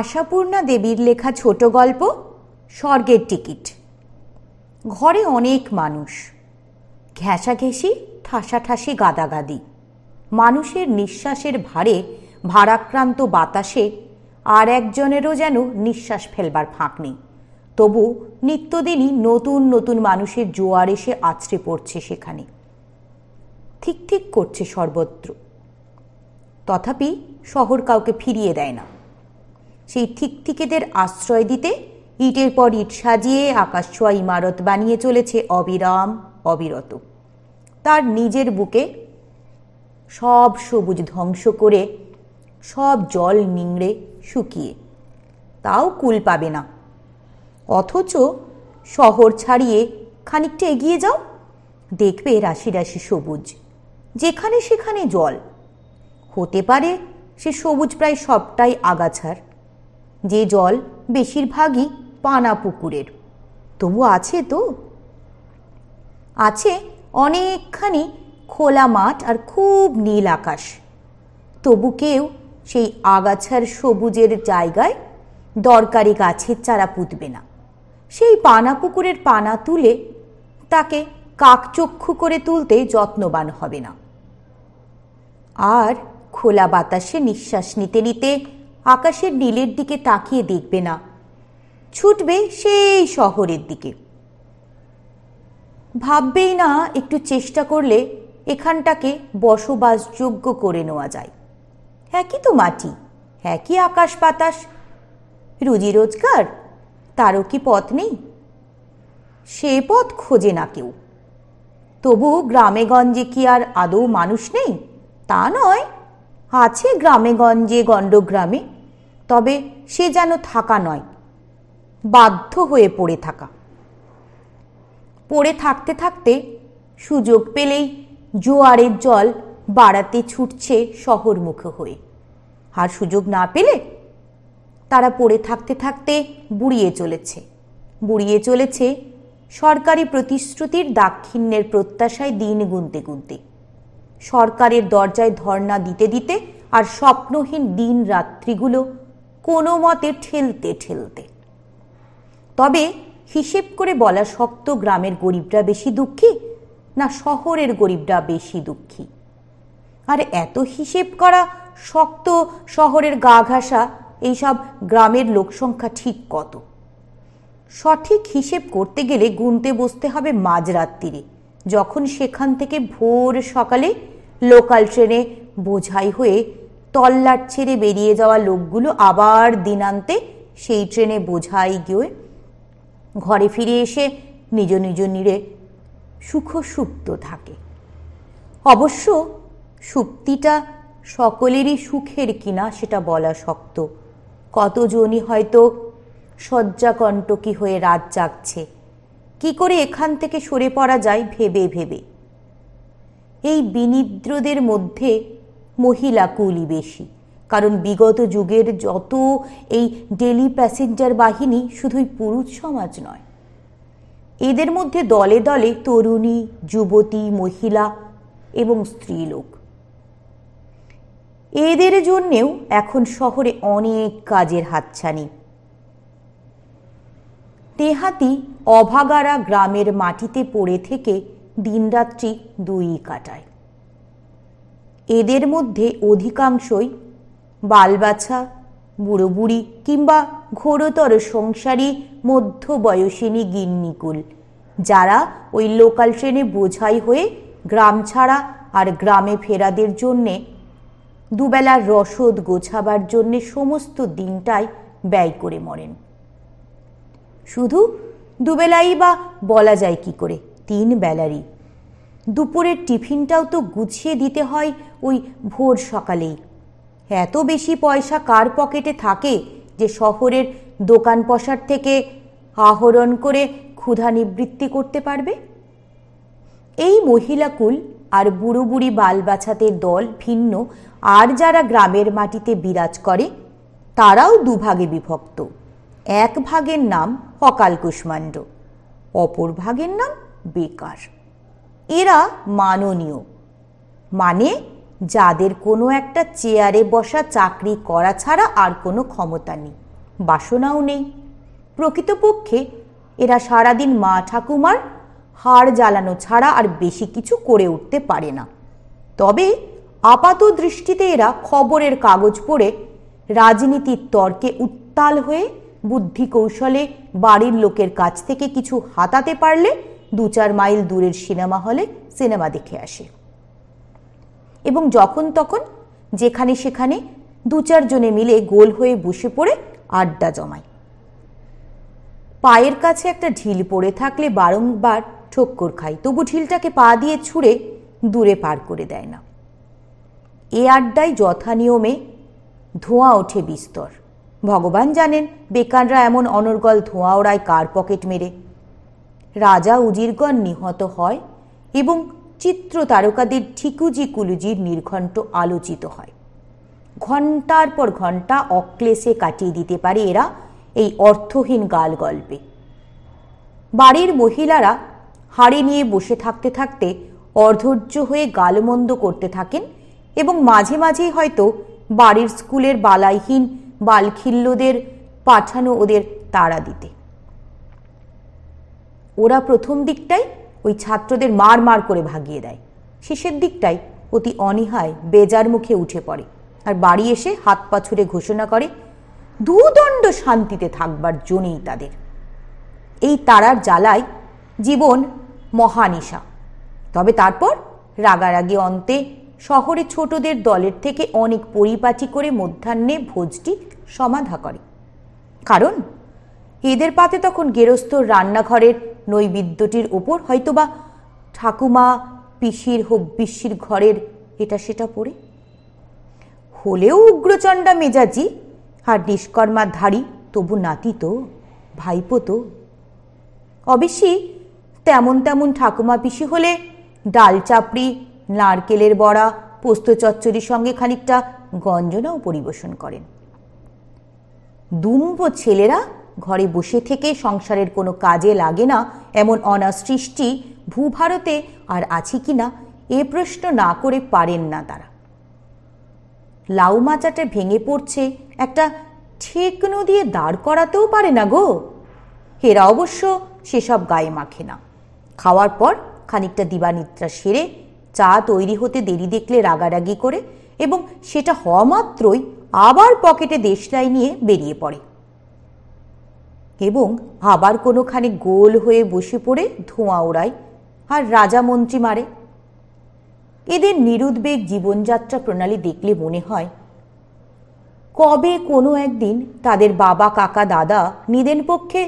আশাপূর্ণা দেবীর লেখা ছোট গল্প স্বর্গের টিকিট ঘরে অনেক মানুষ ঘেঁষাঘেঁষি ঠাসাঠাসি গাদাগাদি মানুষের নিঃশ্বাসের ভারে ভারাক্রান্ত বাতাসে আর একজনেরও যেন নিঃশ্বাস ফেলবার ফাঁক নেই তবু নিত্যদিনই নতুন নতুন মানুষের জোয়ার এসে আছড়ে পড়ছে সেখানে ঠিক ঠিক করছে সর্বত্র তথাপি শহর কাউকে ফিরিয়ে দেয় না সেই থিকথিকেদের আশ্রয় দিতে ইটের পর ইট সাজিয়ে আকাশ ছোঁয়া ইমারত বানিয়ে চলেছে অবিরাম অবিরত তার নিজের বুকে সব সবুজ ধ্বংস করে সব জল নিংড়ে শুকিয়ে তাও কুল পাবে না অথচ শহর ছাড়িয়ে খানিকটা এগিয়ে যাও দেখবে রাশি রাশি সবুজ যেখানে সেখানে জল হতে পারে সে সবুজ প্রায় সবটাই আগাছার যে জল বেশিরভাগই পানা পুকুরের তবু আছে তো আছে অনেকখানি খোলা মাঠ আর খুব নীল আকাশ তবু কেউ সেই আগাছার সবুজের জায়গায় দরকারি গাছের চারা পুঁতবে না সেই পানা পুকুরের পানা তুলে তাকে কাকচক্ষু করে তুলতে যত্নবান হবে না আর খোলা বাতাসে নিঃশ্বাস নিতে নিতে আকাশের নীলের দিকে তাকিয়ে দেখবে না ছুটবে সেই শহরের দিকে ভাববেই না একটু চেষ্টা করলে এখানটাকে বসবাসযোগ্য করে নেওয়া যায় একই তো মাটি একই আকাশ বাতাস রুজি রোজগার তারও কি পথ নেই সে পথ খোঁজে না কেউ তবু গ্রামেগঞ্জে কি আর আদৌ মানুষ নেই তা নয় আছে গ্রামেগঞ্জে গণ্ডগ্রামে তবে সে যেন থাকা নয় বাধ্য হয়ে পড়ে থাকা পড়ে থাকতে থাকতে সুযোগ পেলেই জোয়ারের জল বাড়াতে ছুটছে শহরমুখ হয়ে আর সুযোগ না পেলে তারা পড়ে থাকতে থাকতে বুড়িয়ে চলেছে বুড়িয়ে চলেছে সরকারি প্রতিশ্রুতির দাক্ষিণ্যের প্রত্যাশায় দিন গুনতে গুনতে সরকারের দরজায় ধর্ণা দিতে দিতে আর স্বপ্নহীন দিন রাত্রিগুলো কোনো মতে ঠেলতে ঠেলতে তবে হিসেব করে বলা শক্ত গ্রামের গরিবরা বেশি দুঃখী না শহরের গরিবরা বেশি দুঃখী আর এত হিসেব করা শক্ত শহরের গা ঘাসা এইসব গ্রামের লোকসংখ্যা ঠিক কত সঠিক হিসেব করতে গেলে গুনতে বসতে হবে মাঝরাত্রিরে যখন সেখান থেকে ভোর সকালে লোকাল ট্রেনে বোঝাই হয়ে তল্লাট ছেড়ে বেরিয়ে যাওয়া লোকগুলো আবার দিনান্তে সেই ট্রেনে বোঝাই গিয়ে ঘরে ফিরে এসে নিজ নিজ নিরে সুখসুপ্ত থাকে অবশ্য সুপ্তিটা সকলেরই সুখের কিনা সেটা বলা শক্ত কতজনই হয়তো শয্যাকণ্টকী হয়ে রাত জাগছে কি করে এখান থেকে সরে পড়া যায় ভেবে ভেবে এই বিনিদ্রদের মধ্যে মহিলা কুলি বেশি কারণ বিগত যুগের যত এই ডেলি প্যাসেঞ্জার বাহিনী শুধুই পুরুষ সমাজ নয় এদের মধ্যে দলে দলে তরুণী যুবতী মহিলা এবং স্ত্রীলোক এদের জন্যেও এখন শহরে অনেক কাজের হাতছানি তেহাতি অভাগারা গ্রামের মাটিতে পড়ে থেকে দিনরাত্রি দুই কাটায় এদের মধ্যে অধিকাংশই বালবাছা বুড়ো বুড়ি কিংবা ঘোরতর সংসারী মধ্যবয়সিনী গিন্নিকুল যারা ওই লোকাল ট্রেনে বোঝাই হয়ে গ্রাম ছাড়া আর গ্রামে ফেরাদের জন্যে দুবেলার রসদ গোছাবার জন্যে সমস্ত দিনটাই ব্যয় করে মরেন শুধু দুবেলাই বা বলা যায় কি করে তিন বেলারই দুপুরের টিফিনটাও তো গুছিয়ে দিতে হয় ওই ভোর সকালেই এত বেশি পয়সা কার পকেটে থাকে যে শহরের দোকান পশার থেকে আহরণ করে ক্ষুধা নিবৃত্তি করতে পারবে এই মহিলাকুল আর বুড়ো বুড়ি বাছাতে দল ভিন্ন আর যারা গ্রামের মাটিতে বিরাজ করে তারাও দুভাগে বিভক্ত এক ভাগের নাম অকাল কুষ্মাণ্ড অপর ভাগের নাম বেকার এরা মাননীয় মানে যাদের কোনো একটা চেয়ারে বসা চাকরি করা ছাড়া আর কোনো ক্ষমতা নেই বাসনাও নেই প্রকৃতপক্ষে এরা সারাদিন মা ঠাকুমার হাড় জ্বালানো ছাড়া আর বেশি কিছু করে উঠতে পারে না তবে আপাত দৃষ্টিতে এরা খবরের কাগজ পড়ে রাজনীতির তর্কে উত্তাল হয়ে বুদ্ধি কৌশলে বাড়ির লোকের কাছ থেকে কিছু হাতাতে পারলে দু চার মাইল দূরের সিনেমা হলে সিনেমা দেখে আসে এবং যখন তখন যেখানে সেখানে দু চারজনে মিলে গোল হয়ে বসে পড়ে আড্ডা জমায় পায়ের কাছে একটা ঢিল পড়ে থাকলে বারংবার ঠক্কর খায় তবু ঢিলটাকে পা দিয়ে ছুঁড়ে দূরে পার করে দেয় না এ আড্ডায় যথানিয়মে ধোঁয়া ওঠে বিস্তর ভগবান জানেন বেকাররা এমন অনর্গল ধোঁয়া ওড়ায় কার পকেট মেরে রাজা উজিরগণ নিহত হয় এবং চিত্র তারকাদের ঠিকুজি কুলুজির নির্ঘণ্ট আলোচিত হয় ঘন্টার পর ঘন্টা অক্লেশে কাটিয়ে দিতে পারে এরা এই অর্থহীন গাল গল্পে বাড়ির মহিলারা হাড়ি নিয়ে বসে থাকতে থাকতে অধৈর্য হয়ে গালমন্দ করতে থাকেন এবং মাঝে মাঝেই হয়তো বাড়ির স্কুলের বালাইহীন বালখিল্যদের পাঠানো ওদের তাড়া দিতে ওরা প্রথম দিকটাই ওই ছাত্রদের মার মার করে ভাগিয়ে দেয় শেষের দিকটাই অতি অনিহায় বেজার মুখে উঠে পড়ে আর বাড়ি এসে হাত পা ছুড়ে ঘোষণা করে দুদণ্ড শান্তিতে থাকবার জন্যই তাদের এই তারার জ্বালায় জীবন মহানিশা তবে তারপর রাগারাগি অন্তে শহরে ছোটদের দলের থেকে অনেক পরিপাটি করে মধ্যাহ্নে ভোজটি সমাধা করে কারণ এদের পাতে তখন গেরস্থ রান্নাঘরের নৈবেদ্যটির ওপর হয়তোবা ঠাকুমা পিসির হোক বিশ্বির ঘরের এটা সেটা পড়ে হলেও উগ্রচণ্ডা মেজাজি আর নিষ্কর্মার ধারী তবু নাতি তো ভাইপো তো অবশ্যই তেমন তেমন ঠাকুমা পিসি হলে ডাল চাপড়ি নারকেলের বড়া পোস্ত চচ্চড়ির সঙ্গে খানিকটা গঞ্জনাও পরিবেশন করেন দুম্ব ছেলেরা ঘরে বসে থেকে সংসারের কোনো কাজে লাগে না এমন অনাসৃষ্টি সৃষ্টি ভূভারতে আর আছে কি না এ প্রশ্ন না করে পারেন না তারা লাউ মাচাটা ভেঙে পড়ছে একটা ঠেকনো দিয়ে দাঁড় করাতেও পারে না গো এরা অবশ্য সেসব গায়ে মাখে না খাওয়ার পর খানিকটা দিবানিদ্রা সেরে চা তৈরি হতে দেরি দেখলে রাগারাগি করে এবং সেটা হওয়া মাত্রই আবার পকেটে দেশলাই নিয়ে বেরিয়ে পড়ে এবং আবার কোনোখানে গোল হয়ে বসে পড়ে ধোঁয়া ওড়ায় আর মন্ত্রী মারে এদের নিরুদ্বেগ জীবনযাত্রা প্রণালী দেখলে মনে হয় কবে কোনো একদিন তাদের বাবা কাকা দাদা নিদেন পক্ষে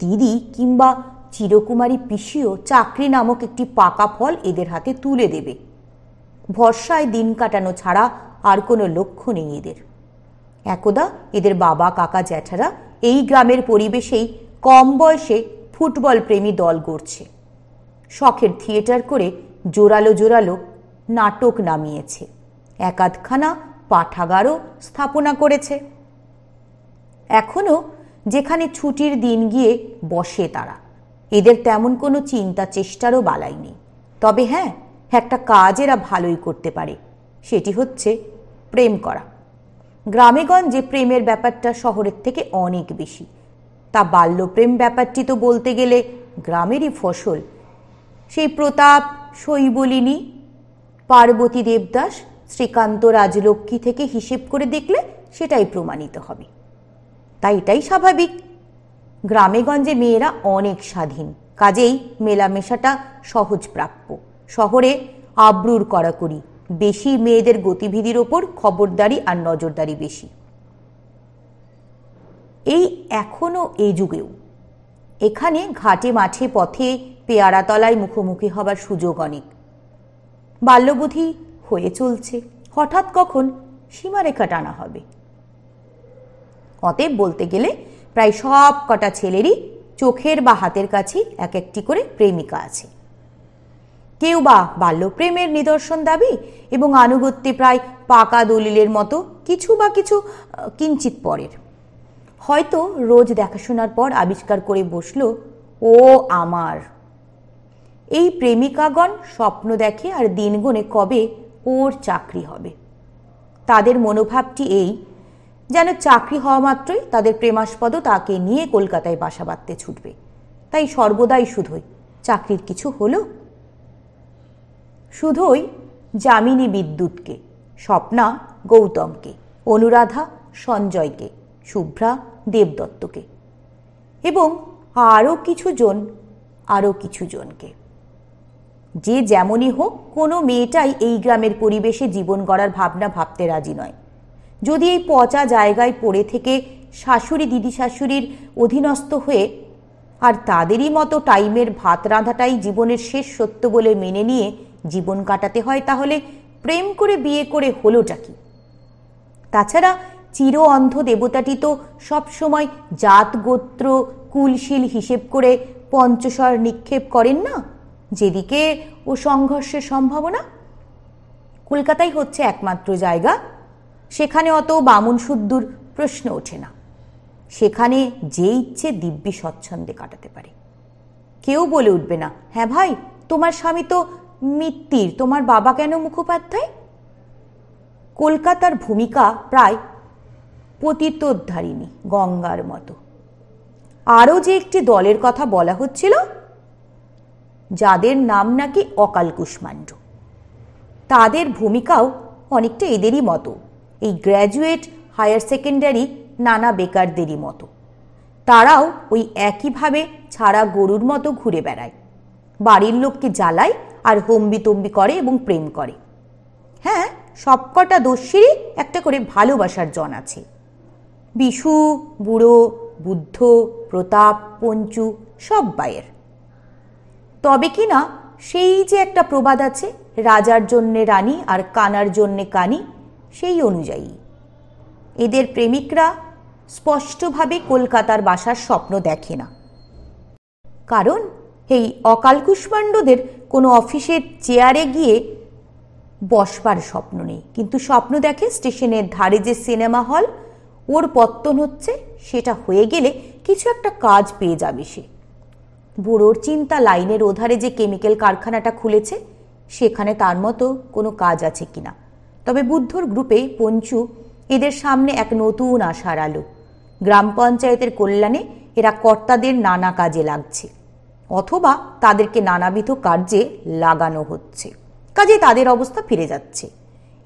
দিদি কিংবা চিরকুমারী পিসিও চাকরি নামক একটি পাকা ফল এদের হাতে তুলে দেবে ভরসায় দিন কাটানো ছাড়া আর কোনো লক্ষ্য নেই এদের একদা এদের বাবা কাকা জ্যাঠারা এই গ্রামের পরিবেশেই কম বয়সে ফুটবল প্রেমী দল গড়ছে শখের থিয়েটার করে জোরালো জোরালো নাটক নামিয়েছে একাধখানা পাঠাগারও স্থাপনা করেছে এখনও যেখানে ছুটির দিন গিয়ে বসে তারা এদের তেমন কোনো চিন্তা চেষ্টারও বালাই নেই তবে হ্যাঁ একটা কাজ এরা ভালোই করতে পারে সেটি হচ্ছে প্রেম করা গ্রামেগঞ্জে প্রেমের ব্যাপারটা শহরের থেকে অনেক বেশি তা বাল্যপ্রেম ব্যাপারটি তো বলতে গেলে গ্রামেরই ফসল সেই প্রতাপ শৈবলিনী পার্বতী দেবদাস শ্রীকান্ত রাজলক্ষ্মী থেকে হিসেব করে দেখলে সেটাই প্রমাণিত হবে তাই এটাই স্বাভাবিক গ্রামেগঞ্জে মেয়েরা অনেক স্বাধীন কাজেই মেলামেশাটা সহজ প্রাপ্য শহরে আব্রুর কড়াকড়ি বেশি মেয়েদের গতিবিধির ওপর খবরদারি আর নজরদারি বেশি এই এখনও এই যুগেও এখানে ঘাটে মাঠে পথে পেয়ারাতলায় মুখোমুখি হবার সুযোগ অনেক বাল্যবুধি হয়ে চলছে হঠাৎ কখন সীমারেখা টানা হবে অতএব বলতে গেলে প্রায় সব কটা ছেলেরই চোখের বা হাতের কাছে এক একটি করে প্রেমিকা আছে কেউ বা বাল্যপ্রেমের নিদর্শন দাবি এবং আনুগত্যে প্রায় পাকা দলিলের মতো কিছু বা কিছু কিঞ্চিত পরের হয়তো রোজ দেখাশোনার পর আবিষ্কার করে বসল ও আমার এই প্রেমিকাগণ স্বপ্ন দেখে আর দিন কবে ওর চাকরি হবে তাদের মনোভাবটি এই যেন চাকরি হওয়া মাত্রই তাদের প্রেমাস্পদ তাকে নিয়ে কলকাতায় বাসা বাঁধতে ছুটবে তাই সর্বদাই শুধুই চাকরির কিছু হলো শুধুই যামিনী বিদ্যুৎকে স্বপ্না গৌতমকে অনুরাধা সঞ্জয়কে শুভ্রা দেবদত্তকে এবং আরও জন আরও জনকে যে যেমনই হোক কোনো মেয়েটাই এই গ্রামের পরিবেশে জীবন গড়ার ভাবনা ভাবতে রাজি নয় যদি এই পচা জায়গায় পড়ে থেকে শাশুড়ি দিদি শাশুড়ির অধীনস্থ হয়ে আর তাদেরই মতো টাইমের ভাত রাঁধাটাই জীবনের শেষ সত্য বলে মেনে নিয়ে জীবন কাটাতে হয় তাহলে প্রেম করে বিয়ে করে হলোটা কি তাছাড়া চির অন্ধ দেবতাটি তো সবসময় জাত গোত্র কুলশীল হিসেব করে পঞ্চস্বর নিক্ষেপ করেন না যেদিকে ও সংঘর্ষের সম্ভাবনা কলকাতাই হচ্ছে একমাত্র জায়গা সেখানে অত বামুন শুদ্ধুর প্রশ্ন ওঠে না সেখানে যে ইচ্ছে দিব্যি স্বচ্ছন্দে কাটাতে পারে কেউ বলে উঠবে না হ্যাঁ ভাই তোমার স্বামী তো মিত্তির তোমার বাবা কেন মুখোপাধ্যায় কলকাতার ভূমিকা প্রায় পতিতোদ্ধারিণী গঙ্গার মতো আরও যে একটি দলের কথা বলা হচ্ছিল যাদের নাম নাকি অকাল কুষ্মাণ্ড তাদের ভূমিকাও অনেকটা এদেরই মতো এই গ্র্যাজুয়েট হায়ার সেকেন্ডারি নানা বেকারদেরই মতো তারাও ওই একইভাবে ছাড়া গরুর মতো ঘুরে বেড়ায় বাড়ির লোককে জ্বালায় আর হম্বি তম্বি করে এবং প্রেম করে হ্যাঁ সবকটা দস্যিরই একটা করে ভালোবাসার জন আছে বিশু বুড়ো বুদ্ধ প্রতাপ পঞ্চু সব বায়ের তবে কি না সেই যে একটা প্রবাদ আছে রাজার জন্যে রানী আর কানার জন্যে কানি সেই অনুযায়ী এদের প্রেমিকরা স্পষ্টভাবে কলকাতার বাসার স্বপ্ন দেখে না কারণ এই অকালকুষ্মাণ্ডদের কোনো অফিসের চেয়ারে গিয়ে বসবার স্বপ্ন নেই কিন্তু স্বপ্ন দেখে স্টেশনের ধারে যে সিনেমা হল ওর পত্তন হচ্ছে সেটা হয়ে গেলে কিছু একটা কাজ পেয়ে যাবে সে বুড়োর চিন্তা লাইনের ওধারে যে কেমিক্যাল কারখানাটা খুলেছে সেখানে তার মতো কোনো কাজ আছে কিনা তবে বুদ্ধর গ্রুপে পঞ্চু এদের সামনে এক নতুন আশার আলো গ্রাম পঞ্চায়েতের কল্যাণে এরা কর্তাদের নানা কাজে লাগছে অথবা তাদেরকে নানাবিধ কার্যে লাগানো হচ্ছে কাজে তাদের অবস্থা ফিরে যাচ্ছে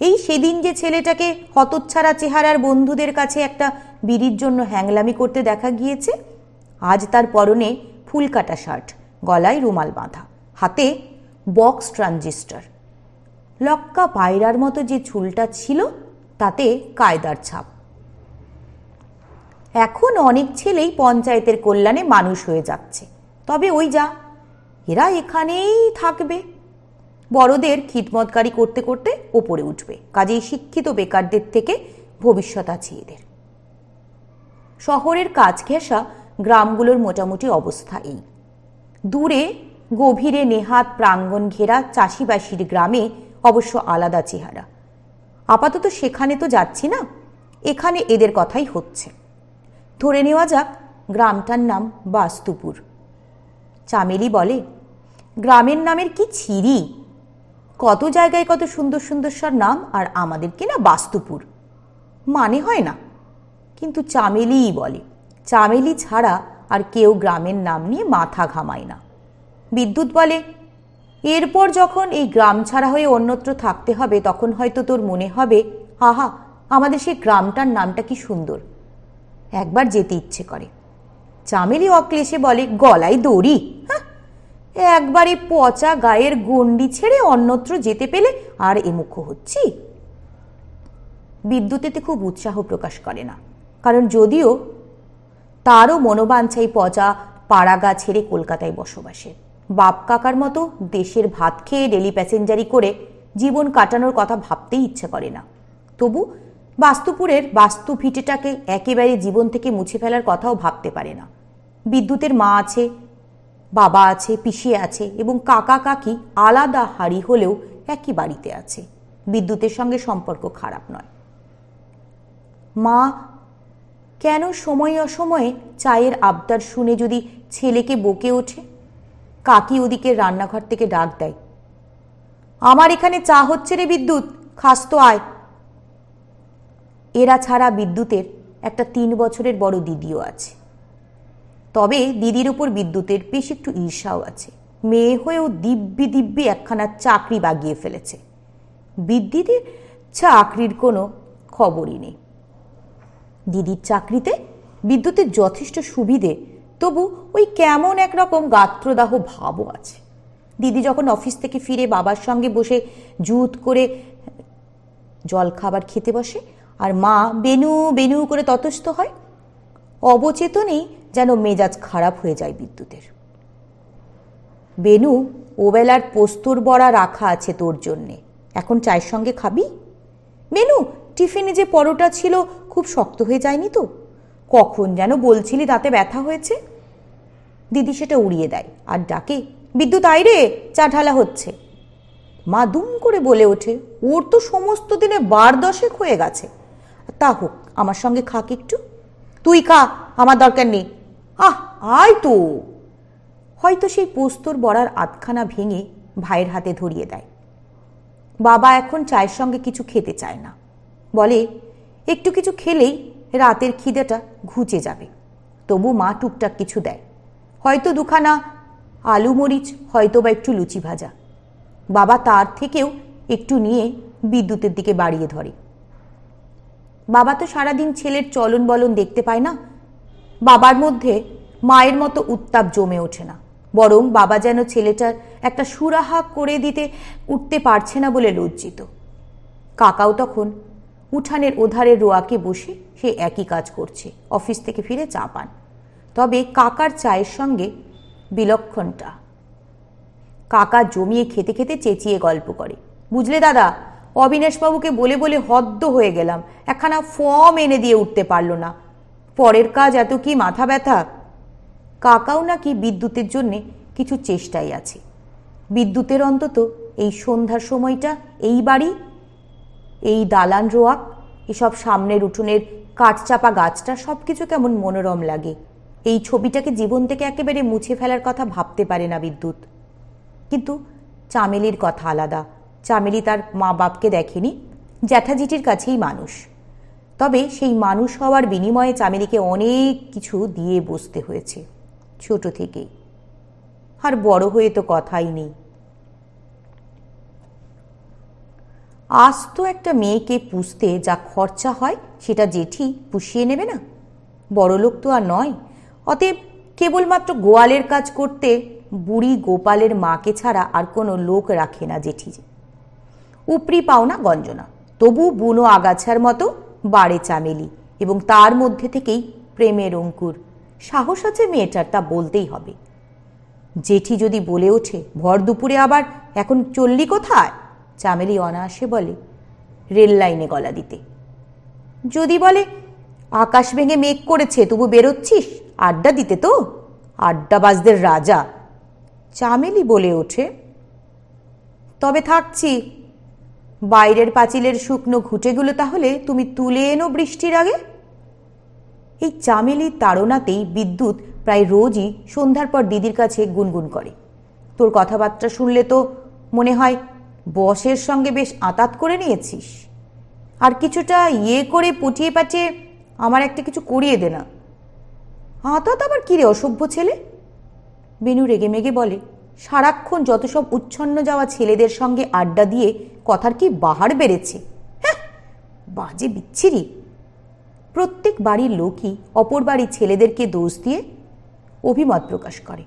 এই সেদিন যে ছেলেটাকে হতচ্ছাড়া চেহারার বন্ধুদের কাছে একটা বিড়ির জন্য হ্যাংলামি করতে দেখা গিয়েছে আজ তার পরনে ফুলকাটা শার্ট গলায় রুমাল বাঁধা হাতে বক্স ট্রানজিস্টার লক্কা পায়রার মতো যে চুলটা ছিল তাতে কায়দার ছাপ এখন অনেক ছেলেই পঞ্চায়েতের কল্যাণে মানুষ হয়ে যাচ্ছে তবে ওই যা এরা এখানেই থাকবে বড়দের খিদমতকারী করতে করতে ওপরে উঠবে কাজেই শিক্ষিত বেকারদের থেকে ভবিষ্যৎ আছে এদের শহরের কাজ ঘেঁষা গ্রামগুলোর মোটামুটি অবস্থা এই দূরে গভীরে নেহাত প্রাঙ্গণ ঘেরা চাষিবাসীর গ্রামে অবশ্য আলাদা চেহারা আপাতত সেখানে তো যাচ্ছি না এখানে এদের কথাই হচ্ছে ধরে নেওয়া যাক গ্রামটার নাম বাস্তুপুর চামেলি বলে গ্রামের নামের কি ছিরি কত জায়গায় কত সুন্দর সুন্দর সব নাম আর আমাদের না বাস্তুপুর মানে হয় না কিন্তু চামেলিই বলে চামেলি ছাড়া আর কেউ গ্রামের নাম নিয়ে মাথা ঘামায় না বিদ্যুৎ বলে এরপর যখন এই গ্রাম ছাড়া হয়ে অন্যত্র থাকতে হবে তখন হয়তো তোর মনে হবে আহা আমাদের সেই গ্রামটার নামটা কি সুন্দর একবার যেতে ইচ্ছে করে চামেলি অক্লেশে বলে গলায় দড়ি একবারে পচা গায়ের গণ্ডি ছেড়ে অন্যত্র যেতে পেলে আর মুখ্য হচ্ছি বিদ্যুতেতে খুব উৎসাহ প্রকাশ করে না কারণ যদিও তারও মনোবাঞ্ছাই পচা পাড়াগা ছেড়ে কলকাতায় বসবাসে বাপ কাকার মতো দেশের ভাত খেয়ে ডেলি প্যাসেঞ্জারি করে জীবন কাটানোর কথা ভাবতেই ইচ্ছে করে না তবু বাস্তুপুরের বাস্তু ভিটেটাকে একেবারে জীবন থেকে মুছে ফেলার কথাও ভাবতে পারে না বিদ্যুতের মা আছে বাবা আছে পিসি আছে এবং কাকা কাকি আলাদা হাড়ি হলেও একই বাড়িতে আছে বিদ্যুতের সঙ্গে সম্পর্ক খারাপ নয় মা কেন সময় অসময়ে চায়ের আবদার শুনে যদি ছেলেকে বকে ওঠে কাকি ওদিকে রান্নাঘর থেকে ডাক দেয় আমার এখানে চা হচ্ছে রে বিদ্যুৎ খাস তো আয় এরা ছাড়া বিদ্যুতের একটা তিন বছরের বড় দিদিও আছে তবে দিদির উপর বিদ্যুতের বেশ একটু ঈর্ষাও আছে মেয়ে হয়েও দিব্যি দিব্যি একখানা চাকরি বাগিয়ে ফেলেছে বিদ্যুতের চাকরির কোনো খবরই নেই দিদির চাকরিতে বিদ্যুতের যথেষ্ট সুবিধে তবু ওই কেমন একরকম গাত্রদাহ ভাবও আছে দিদি যখন অফিস থেকে ফিরে বাবার সঙ্গে বসে জুত করে জল খাবার খেতে বসে আর মা বেনু বেনু করে ততস্থ হয় অবচেতনেই যেন মেজাজ খারাপ হয়ে যায় বিদ্যুতের বেনু ওবেলার পোস্তুর বড়া রাখা আছে তোর জন্যে এখন চায়ের সঙ্গে খাবি বেনু টিফিনে যে পরোটা ছিল খুব শক্ত হয়ে যায়নি তো কখন যেন বলছিলি তাতে ব্যথা হয়েছে দিদি সেটা উড়িয়ে দেয় আর ডাকে বিদ্যুৎ আইরে চা ঢালা হচ্ছে মা দুম করে বলে ওঠে ওর তো সমস্ত দিনে বার দশেক হয়ে গেছে তা হোক আমার সঙ্গে খাক একটু তুই খা আমার দরকার নেই আহ আয় তো হয়তো সেই পোস্তর বড়ার আধখানা ভেঙে ভাইয়ের হাতে ধরিয়ে দেয় বাবা এখন চায়ের সঙ্গে কিছু খেতে চায় না বলে একটু কিছু খেলেই রাতের খিদেটা ঘুচে যাবে তবু মা টুকটাক কিছু দেয় হয়তো দুখানা আলু মরিচ হয়তো বা একটু লুচি ভাজা বাবা তার থেকেও একটু নিয়ে বিদ্যুতের দিকে বাড়িয়ে ধরে বাবা তো সারাদিন ছেলের চলন বলন দেখতে পায় না বাবার মধ্যে মায়ের মতো উত্তাপ জমে ওঠে না বরং বাবা যেন ছেলেটার একটা সুরাহা করে দিতে উঠতে পারছে না বলে লজ্জিত কাকাও তখন উঠানের ওধারে রোয়াকে বসে সে একই কাজ করছে অফিস থেকে ফিরে চা পান তবে কাকার চায়ের সঙ্গে বিলক্ষণটা কাকা জমিয়ে খেতে খেতে চেঁচিয়ে গল্প করে বুঝলে দাদা অবিনাশবাবুকে বলে বলে হদ্দ হয়ে গেলাম একখানা ফর্ম এনে দিয়ে উঠতে পারল না পরের কাজ এত কি মাথা ব্যথা কাকাও নাকি বিদ্যুতের জন্যে কিছু চেষ্টাই আছে বিদ্যুতের অন্তত এই সন্ধ্যার সময়টা এই বাড়ি এই দালান রোয়াক এসব সামনের উঠোনের কাঠচাপা গাছটা সব কিছু কেমন মনোরম লাগে এই ছবিটাকে জীবন থেকে একেবারে মুছে ফেলার কথা ভাবতে পারে না বিদ্যুৎ কিন্তু চামেলির কথা আলাদা চামেলি তার মা বাপকে দেখেনি জ্যাঠাজিটির কাছেই মানুষ তবে সেই মানুষ হওয়ার বিনিময়ে চামেলিকে অনেক কিছু দিয়ে বসতে হয়েছে ছোট থেকেই আর বড় হয়ে তো কথাই নেই আস্ত একটা মেয়েকে পুষতে যা খরচা হয় সেটা জেঠি পুষিয়ে নেবে না বড়লোক তো আর নয় অতএব কেবলমাত্র গোয়ালের কাজ করতে বুড়ি গোপালের মাকে ছাড়া আর কোনো লোক রাখে না জেঠি উপরি পাওনা গঞ্জনা তবু বুনো আগাছার মতো বাড়ে চামেলি এবং তার মধ্যে থেকেই প্রেমের অঙ্কুর সাহস আছে মেয়েটার তা বলতেই হবে জেঠি যদি বলে ওঠে ভর দুপুরে আবার এখন চললি কোথায় চামেলি অনায়াসে বলে রেল লাইনে গলা দিতে যদি বলে আকাশ ভেঙে মেঘ করেছে তবু বেরোচ্ছিস আড্ডা দিতে তো আড্ডাবাজদের রাজা চামেলি বলে ওঠে তবে থাকছি বাইরের পাঁচিলের শুকনো ঘুঁটেগুলো তাহলে তুমি তুলে এনো বৃষ্টির আগে এই চামেলির তাড়নাতেই বিদ্যুৎ প্রায় রোজই সন্ধ্যার পর দিদির কাছে গুনগুন করে তোর কথাবার্তা শুনলে তো মনে হয় বসের সঙ্গে বেশ আতাত করে নিয়েছিস আর কিছুটা ইয়ে করে পটিয়ে পাটিয়ে আমার একটা কিছু করিয়ে দে না আতাত আবার কিরে অসভ্য ছেলে বেনু রেগে মেগে বলে সারাক্ষণ যত সব উচ্ছন্ন যাওয়া ছেলেদের সঙ্গে আড্ডা দিয়ে কথার কি বাহার বেড়েছে হ্যাঁ বাজে বিচ্ছিরি প্রত্যেক বাড়ির লোকই অপর বাড়ির ছেলেদেরকে দোষ দিয়ে অভিমত প্রকাশ করে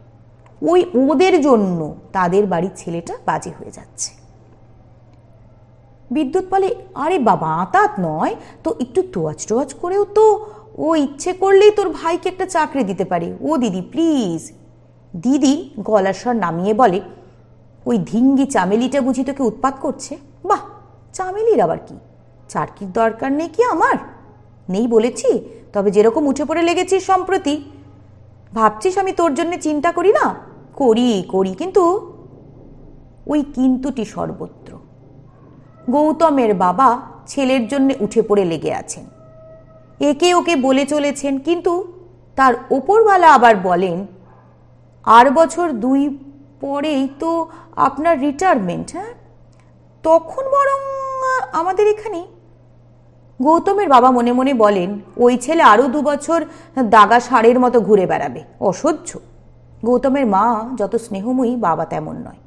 ওই ওদের জন্য তাদের বাড়ির ছেলেটা বাজে হয়ে যাচ্ছে বিদ্যুৎ বলে আরে বাবা আঁতাত নয় তো একটু তোয়াজ টোয়াজ করেও তো ও ইচ্ছে করলেই তোর ভাইকে একটা চাকরি দিতে পারে ও দিদি প্লিজ দিদি গলার স্বর নামিয়ে বলে ওই ধিঙ্গি চামেলিটা বুঝি তোকে উৎপাত করছে বাহ চামেলির আবার কি চারকির দরকার নেই কি আমার নেই বলেছি তবে যেরকম উঠে পড়ে লেগেছি সম্প্রতি ভাবছিস আমি তোর জন্য চিন্তা করি না করি করি কিন্তু ওই কিন্তুটি সর্বত্র গৌতমের বাবা ছেলের জন্য উঠে পড়ে লেগে আছেন একে ওকে বলে চলেছেন কিন্তু তার ওপরওয়ালা আবার বলেন আর বছর দুই পরেই তো আপনার রিটায়ারমেন্ট হ্যাঁ তখন বরং আমাদের এখানে গৌতমের বাবা মনে মনে বলেন ওই ছেলে আরও দু বছর দাগা ষাঁড়ের মতো ঘুরে বেড়াবে অসহ্য গৌতমের মা যত স্নেহময়ী বাবা তেমন নয়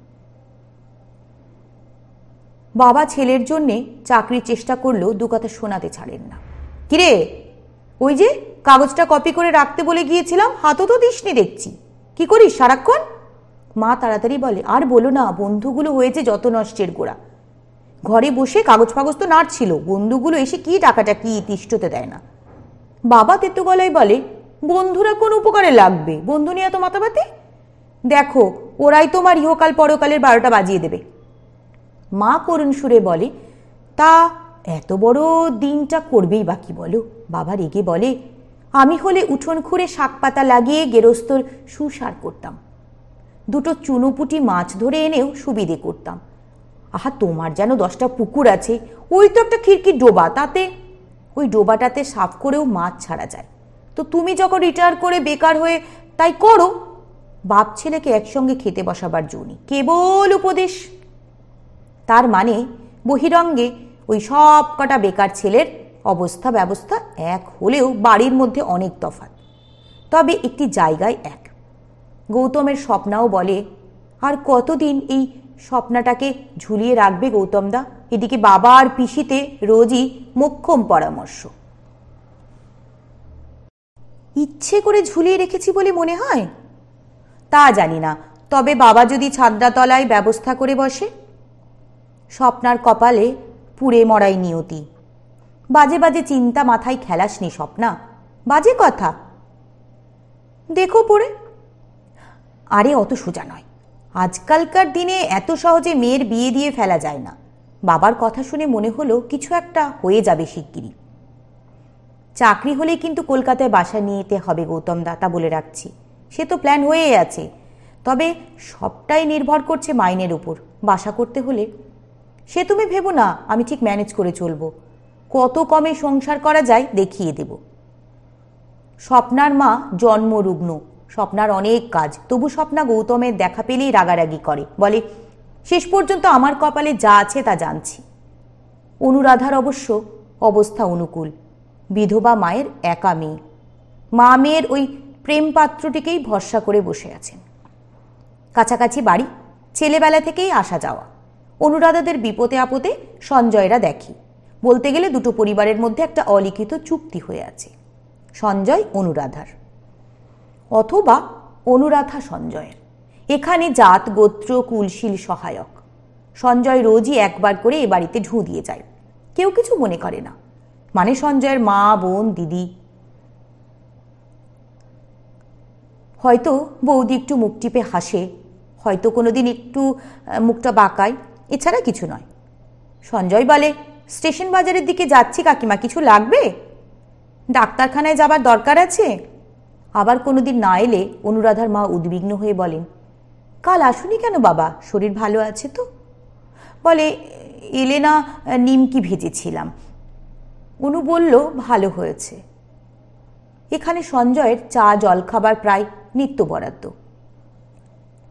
বাবা ছেলের জন্যে চাকরির চেষ্টা করলেও দু কথা শোনাতে ছাড়েন না কিরে ওই যে কাগজটা কপি করে রাখতে বলে গিয়েছিলাম হাতও তো দিসনি দেখছি কি করিস সারাক্ষণ মা তাড়াতাড়ি বলে আর বলো না বন্ধুগুলো হয়েছে যত নষ্টের গোড়া ঘরে বসে কাগজ ফাগজ তো নাড়ছিল বন্ধুগুলো এসে কি টাকাটা কি তিষ্টতে দেয় না বাবা তেতো গলায় বলে বন্ধুরা কোন উপকারে লাগবে বন্ধু নিয়ে এত মাতামাতি দেখো ওরাই তোমার ইহকাল পরকালের বারোটা বাজিয়ে দেবে মা করুণ সুরে বলে তা এত বড় দিনটা করবেই বাকি বলো বাবা রেগে বলে আমি হলে উঠোন খুঁড়ে শাক পাতা লাগিয়ে গেরস্তর সুসার করতাম দুটো চুনোপুটি মাছ ধরে এনেও সুবিধে করতাম আহা তোমার যেন দশটা পুকুর আছে ওই তো একটা খিড়কি ডোবা তাতে ওই ডোবাটাতে সাফ করেও মাছ ছাড়া যায় তো তুমি যখন রিটায়ার করে বেকার হয়ে তাই করো বাপ ছেলেকে একসঙ্গে খেতে বসাবার জন্যে কেবল উপদেশ তার মানে বহিরঙ্গে ওই সব কটা বেকার ছেলের অবস্থা ব্যবস্থা এক হলেও বাড়ির মধ্যে অনেক তফাত তবে একটি জায়গায় এক গৌতমের স্বপ্নাও বলে আর কতদিন এই স্বপ্নাটাকে ঝুলিয়ে রাখবে গৌতমদা এদিকে বাবা আর পিসিতে রোজই মোক্ষম পরামর্শ ইচ্ছে করে ঝুলিয়ে রেখেছি বলে মনে হয় তা জানি না তবে বাবা যদি ছাদ্রাতলায় ব্যবস্থা করে বসে স্বপ্নার কপালে পুড়ে মরাই নিয়তি বাজে বাজে চিন্তা মাথায় খেলাসনি স্বপ্না বাজে কথা দেখো পড়ে আরে অত সোজা নয় আজকালকার দিনে এত সহজে মেয়ের বিয়ে দিয়ে ফেলা যায় না বাবার কথা শুনে মনে হলো কিছু একটা হয়ে যাবে শিগগিরই চাকরি হলে কিন্তু কলকাতায় বাসা নিয়ে যেতে হবে গৌতম দাতা বলে রাখছি সে তো প্ল্যান হয়ে আছে তবে সবটাই নির্ভর করছে মাইনের উপর বাসা করতে হলে সে তুমি ভেবো না আমি ঠিক ম্যানেজ করে চলবো কত কমে সংসার করা যায় দেখিয়ে দেব স্বপ্নার মা জন্মরুগ্ন স্বপ্নার অনেক কাজ তবু স্বপ্না গৌতমের দেখা পেলেই রাগারাগি করে বলে শেষ পর্যন্ত আমার কপালে যা আছে তা জানছি অনুরাধার অবশ্য অবস্থা অনুকূল বিধবা মায়ের একা মেয়ে মা মেয়ের ওই প্রেম পাত্রটিকেই ভরসা করে বসে আছেন কাছাকাছি বাড়ি ছেলেবেলা থেকেই আসা যাওয়া অনুরাধাদের বিপদে আপদে সঞ্জয়রা দেখি বলতে গেলে দুটো পরিবারের মধ্যে একটা অলিখিত চুক্তি হয়ে আছে সঞ্জয় অনুরাধার অথবা অনুরাধা সঞ্জয়ের এখানে জাত গোত্র কুলশীল সহায়ক সঞ্জয় রোজই একবার করে এ বাড়িতে ঢু দিয়ে যায় কেউ কিছু মনে করে না মানে সঞ্জয়ের মা বোন দিদি হয়তো বৌদি একটু মুখ টিপে হাসে হয়তো কোনোদিন একটু মুখটা বাঁকায় এছাড়া কিছু নয় সঞ্জয় বলে স্টেশন বাজারের দিকে যাচ্ছি কাকিমা কিছু লাগবে ডাক্তারখানায় যাবার দরকার আছে আবার কোনোদিন না এলে অনুরাধার মা উদ্বিগ্ন হয়ে বলেন কাল আসুনি কেন বাবা শরীর ভালো আছে তো বলে এলে না নিমকি ভেজেছিলাম অনু বলল ভালো হয়েছে এখানে সঞ্জয়ের চা জলখাবার প্রায় নিত্য বরাদ্দ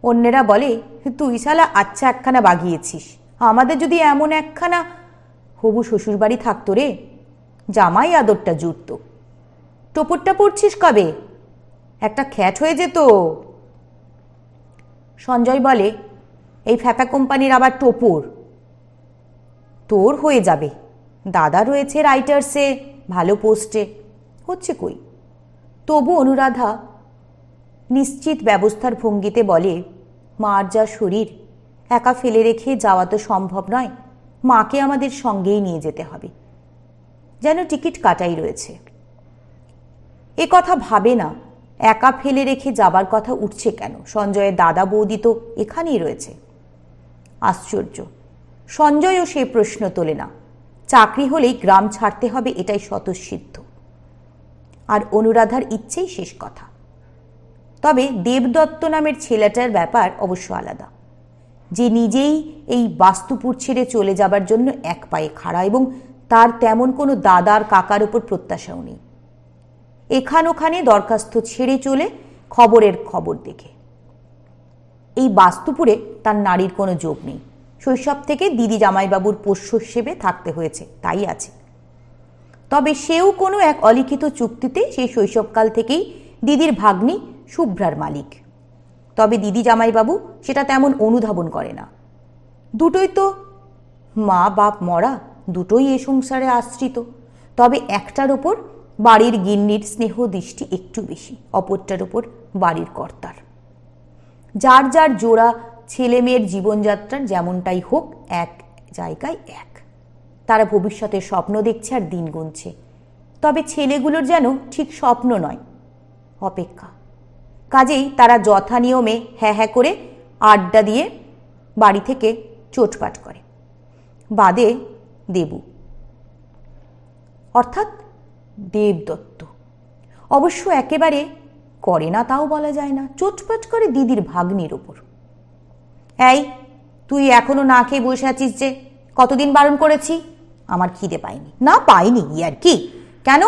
অন্যেরা বলে তুই শালা আচ্ছা একখানা বাগিয়েছিস আমাদের যদি এমন একখানা হবু শ্বশুরবাড়ি থাকতো রে জামাই আদরটা জুড়ত টোপরটা পড়ছিস কবে একটা হয়ে যেত সঞ্জয় বলে এই ফ্যাতা কোম্পানির আবার টোপর তোর হয়ে যাবে দাদা রয়েছে রাইটার্সে ভালো পোস্টে হচ্ছে কই তবু অনুরাধা নিশ্চিত ব্যবস্থার ভঙ্গিতে বলে মার যা শরীর একা ফেলে রেখে যাওয়া তো সম্ভব নয় মাকে আমাদের সঙ্গেই নিয়ে যেতে হবে যেন টিকিট কাটাই রয়েছে এ কথা ভাবে না একা ফেলে রেখে যাবার কথা উঠছে কেন সঞ্জয়ের দাদা বৌদি তো এখানেই রয়েছে আশ্চর্য সঞ্জয়ও সে প্রশ্ন তোলে না চাকরি হলেই গ্রাম ছাড়তে হবে এটাই স্বতঃসিদ্ধ আর অনুরাধার ইচ্ছেই শেষ কথা তবে দেবদত্ত নামের ছেলেটার ব্যাপার অবশ্য আলাদা যে নিজেই এই বাস্তুপুর ছেড়ে চলে যাবার জন্য এক পায়ে খাড়া এবং তার তেমন কোনো দাদার কাকার ওপর প্রত্যাশাও নেই এখান ওখানে দরখাস্ত ছেড়ে চলে খবরের খবর দেখে এই বাস্তুপুরে তার নারীর কোনো যোগ নেই শৈশব থেকে দিদি জামাইবাবুর পোষ্য হিসেবে থাকতে হয়েছে তাই আছে তবে সেও কোনো এক অলিখিত চুক্তিতে সেই শৈশবকাল থেকেই দিদির ভাগ্নি শুভ্রার মালিক তবে দিদি জামাইবাবু সেটা তেমন অনুধাবন করে না দুটোই তো মা বাপ মরা দুটোই এ সংসারে আশ্রিত তবে একটার ওপর বাড়ির গিন্নির স্নেহ দৃষ্টি একটু বেশি অপরটার ওপর বাড়ির কর্তার যার যার জোড়া ছেলে মেয়ের জীবনযাত্রার যেমনটাই হোক এক জায়গায় এক তারা ভবিষ্যতের স্বপ্ন দেখছে আর দিন গুনছে তবে ছেলেগুলোর যেন ঠিক স্বপ্ন নয় অপেক্ষা কাজেই তারা যথা নিয়মে হ্যাঁ হ্যাঁ করে আড্ডা দিয়ে বাড়ি থেকে চোটপাট করে বাদে দেবু অর্থাৎ দেবদত্ত অবশ্য একেবারে করে না তাও বলা যায় না চোটপাট করে দিদির ভাগ্নির ওপর এই তুই এখনো না খেয়ে বসে আছিস যে কতদিন বারণ করেছি আমার খিদে পাইনি না পাইনি আর কি কেন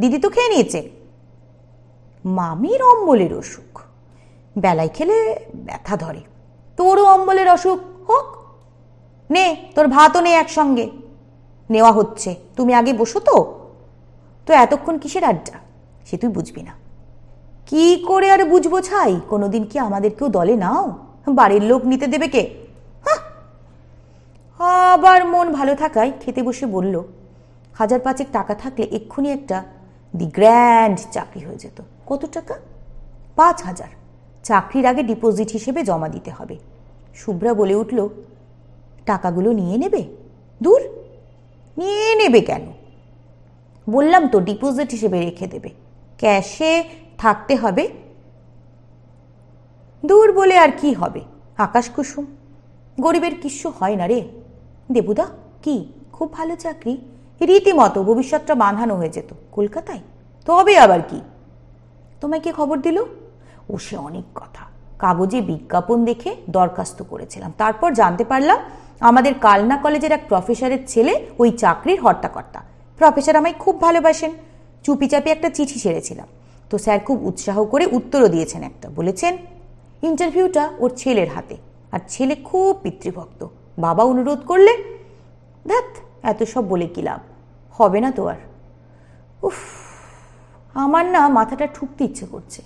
দিদি তো খেয়ে নিয়েছে মামির অম্বলের অসুখ বেলায় খেলে ব্যথা ধরে তোরও অম্বলের অসুখ হোক নে তোর ভাতও নে একসঙ্গে নেওয়া হচ্ছে তুমি আগে বসো তো তো এতক্ষণ কিসের আড্ডা সে তুই বুঝবি না কি করে আর বুঝবো ছাই কোনোদিন কি আমাদেরকেও দলে নাও বাড়ির লোক নিতে দেবে কে আবার মন ভালো থাকায় খেতে বসে বলল হাজার পাঁচেক টাকা থাকলে এক্ষুনি একটা দি গ্র্যান্ড চাকরি হয়ে যেত কত টাকা পাঁচ হাজার চাকরির আগে ডিপোজিট হিসেবে জমা দিতে হবে শুভ্রা বলে উঠল টাকাগুলো নিয়ে নেবে দূর নিয়ে নেবে কেন বললাম তো ডিপোজিট হিসেবে রেখে দেবে ক্যাশে থাকতে হবে দূর বলে আর কি হবে আকাশ কুসুম গরিবের কিস্য হয় না রে দেবুদা কি খুব ভালো চাকরি রীতিমতো ভবিষ্যৎটা বাঁধানো হয়ে যেত কলকাতায় তবে আবার কি তোমায় কে খবর দিল ও সে অনেক কথা কাগজে বিজ্ঞাপন দেখে দরখাস্ত করেছিলাম তারপর জানতে পারলাম আমাদের কালনা কলেজের এক প্রফেসরের ছেলে ওই চাকরির হর্তাকর্তা প্রফেসর আমায় খুব ভালোবাসেন চুপিচাপি একটা চিঠি সেরেছিলাম তো স্যার খুব উৎসাহ করে উত্তরও দিয়েছেন একটা বলেছেন ইন্টারভিউটা ওর ছেলের হাতে আর ছেলে খুব পিতৃভক্ত বাবা অনুরোধ করলে ধ্যাত এত সব বলে কি লাভ হবে না তো আর উফ আমার না মাথাটা ঠুকতে ইচ্ছে করছে